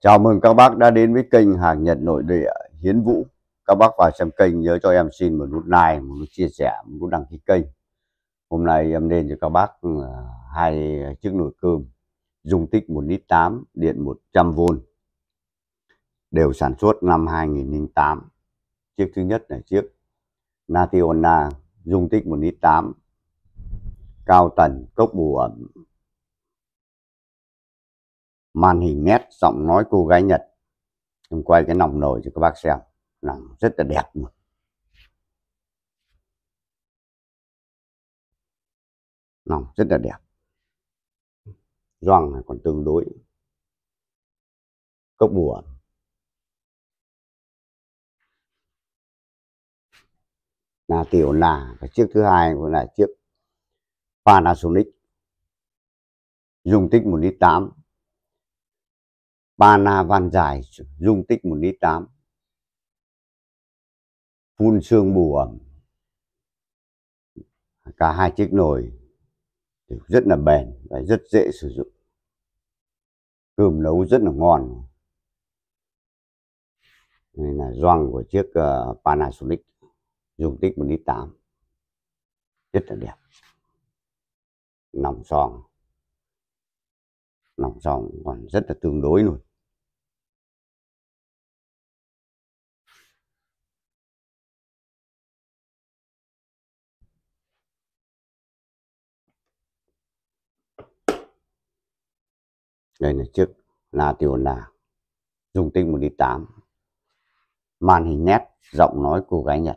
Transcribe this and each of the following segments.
Chào mừng các bác đã đến với kênh Hàng Nhật Nội Địa Hiến Vũ. Các bác vào xem kênh nhớ cho em xin một nút like, một nút chia sẻ, một nút đăng ký kênh. Hôm nay em nên cho các bác ừ, hai chiếc nồi cơm dung tích 1 lít 8, điện 100V. Đều sản xuất năm 2008. Chiếc thứ nhất là chiếc Nationa dung tích 1 lít 8, cao tần, cốc bù ẩm, màn hình nét giọng nói cô gái Nhật em quay cái nòng nồi cho các bác xem làm rất là đẹp mà. nòng rất là đẹp doang này còn tương đối cốc bùa là tiểu là cái chiếc thứ hai cũng là chiếc Panasonic dung tích một lít tám ba van dài dung tích một lít tám phun sương bù ẩm cả hai chiếc nồi rất là bền và rất dễ sử dụng cơm nấu rất là ngon đây là doang của chiếc ờ, Panasonic dung tích 1 lít 8 rất là đẹp nòng sòng nòng sòng còn rất là tương đối luôn đây là chiếc là tiểu là dung tích 1 8 màn hình nét giọng nói cô gái Nhật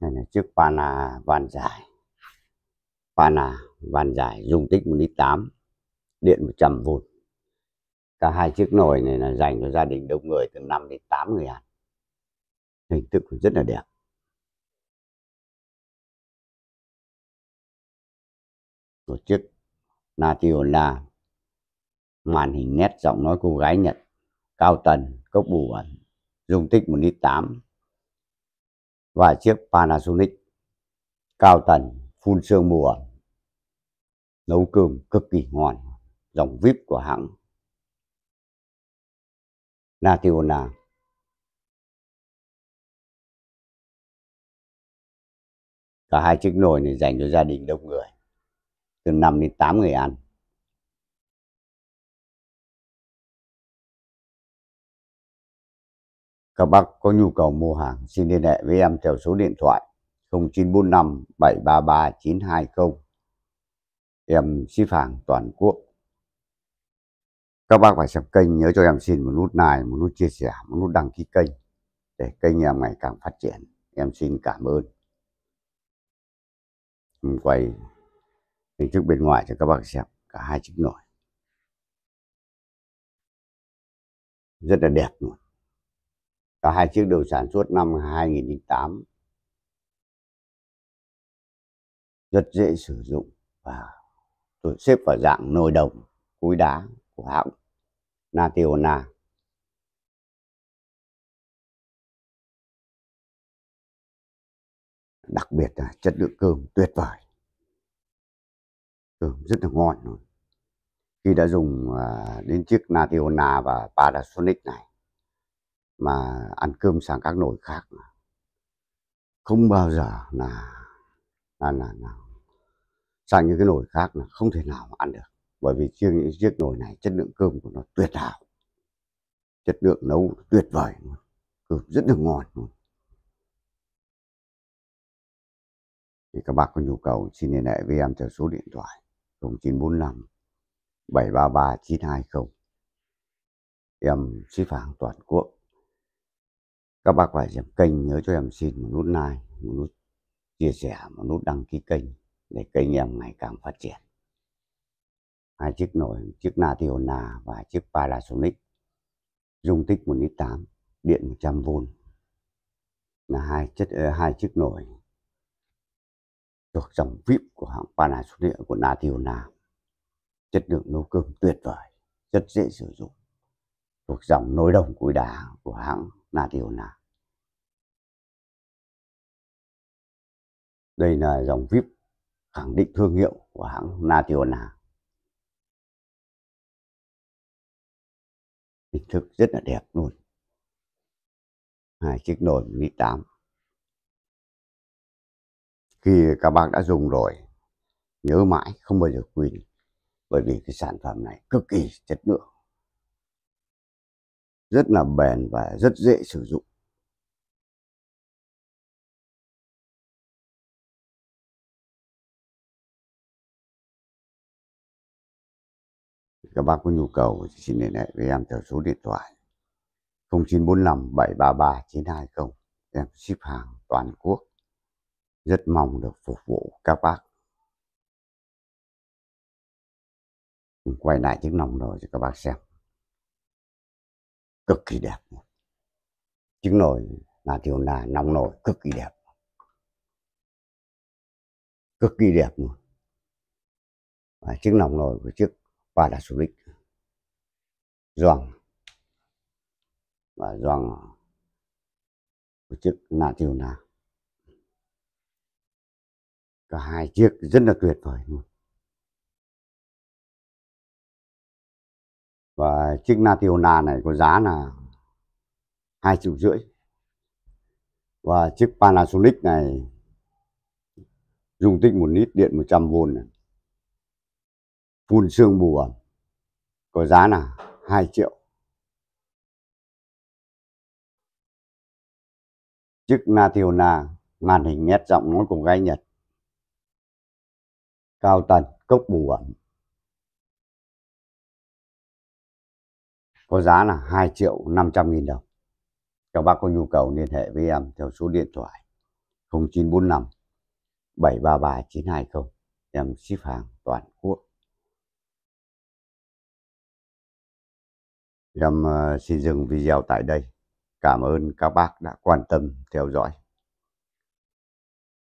Đây là chiếc Pana van dài. Pana van dài dung tích 1 lít 8, điện 100V cả hai chiếc nồi này là dành cho gia đình đông người từ 5 đến 8 người ăn hình thức cũng rất là đẹp một chiếc Natiola màn hình nét giọng nói cô gái Nhật cao tần cốc bù ẩn dung tích 1 lít 8 và chiếc Panasonic cao tần phun sương mùa nấu cơm cực kỳ ngon dòng vip của hãng national cả hai chiếc nồi này dành cho gia đình đông người từ 5 đến 8 người ăn các bác có nhu cầu mua hàng xin liên hệ với em theo số điện thoại 0945 733 920 em ship hàng toàn quốc các bác phải xem kênh nhớ cho em xin một nút like một nút chia sẻ một nút đăng ký kênh để kênh em ngày càng phát triển em xin cảm ơn mình quay hình thức bên ngoài cho các bác xem cả hai chiếc nổi rất là đẹp luôn cả hai chiếc đều sản xuất năm 2008 rất dễ sử dụng và tôi xếp vào dạng nồi đồng cối đá của hãng Nationa. Đặc biệt là chất lượng cơm tuyệt vời. Cơm rất là ngon luôn. Khi đã dùng à, đến chiếc Nationa và Panasonic này mà ăn cơm sang các nồi khác không bao giờ là là là, là sang những cái nồi khác là không thể nào mà ăn được bởi vì chiêng những chiếc nồi này chất lượng cơm của nó tuyệt hảo chất lượng nấu tuyệt vời cơm rất là ngon luôn thì các bác có nhu cầu xin liên hệ với em theo số điện thoại 0945 733 920 em ship phàng toàn quốc các bác phải xem kênh nhớ cho em xin một nút like một nút chia sẻ một nút đăng ký kênh để kênh em ngày càng phát triển hai chiếc nổi chiếc Nationna và chiếc Panasonic dung tích 1 lít 8 điện 100V là hai chất ờ, hai chiếc nổi thuộc dòng VIP của hãng Panasonic của Nationna chất lượng nấu cơm tuyệt vời rất dễ sử dụng thuộc dòng nồi đồng cối đá của hãng Nationna đây là dòng VIP khẳng định thương hiệu của hãng Nationna hình thức rất là đẹp luôn hai chiếc nồi lít tám khi các bác đã dùng rồi nhớ mãi không bao giờ quên bởi vì cái sản phẩm này cực kỳ chất lượng rất là bền và rất dễ sử dụng Các bác có nhu cầu thì xin liên hệ với em theo số điện thoại 0945 733 920. Em ship hàng toàn quốc. Rất mong được phục vụ các bác. Quay lại chiếc nòng nồi cho các bác xem. Cực kỳ đẹp. Chiếc nồi là thiếu là nòng nồi cực kỳ đẹp. Cực kỳ đẹp luôn. chiếc nòng nồi của chiếc qua là du lịch doàng và doàng một chiếc nà tiêu nà cả hai chiếc rất là tuyệt vời luôn và chiếc na tiêu nà này có giá là hai triệu rưỡi và chiếc Panasonic này dung tích một lít điện 100V này phun sương mù ẩm có giá là 2 triệu chức na thiều na màn hình nét giọng nói của gái nhật cao tần cốc bù ẩm có giá là 2 triệu 500 nghìn đồng các bác có nhu cầu liên hệ với em theo số điện thoại 0945 733 920 em ship hàng toàn quốc Em ờ, xin dừng video tại đây. Cảm ơn các bác đã quan tâm theo dõi.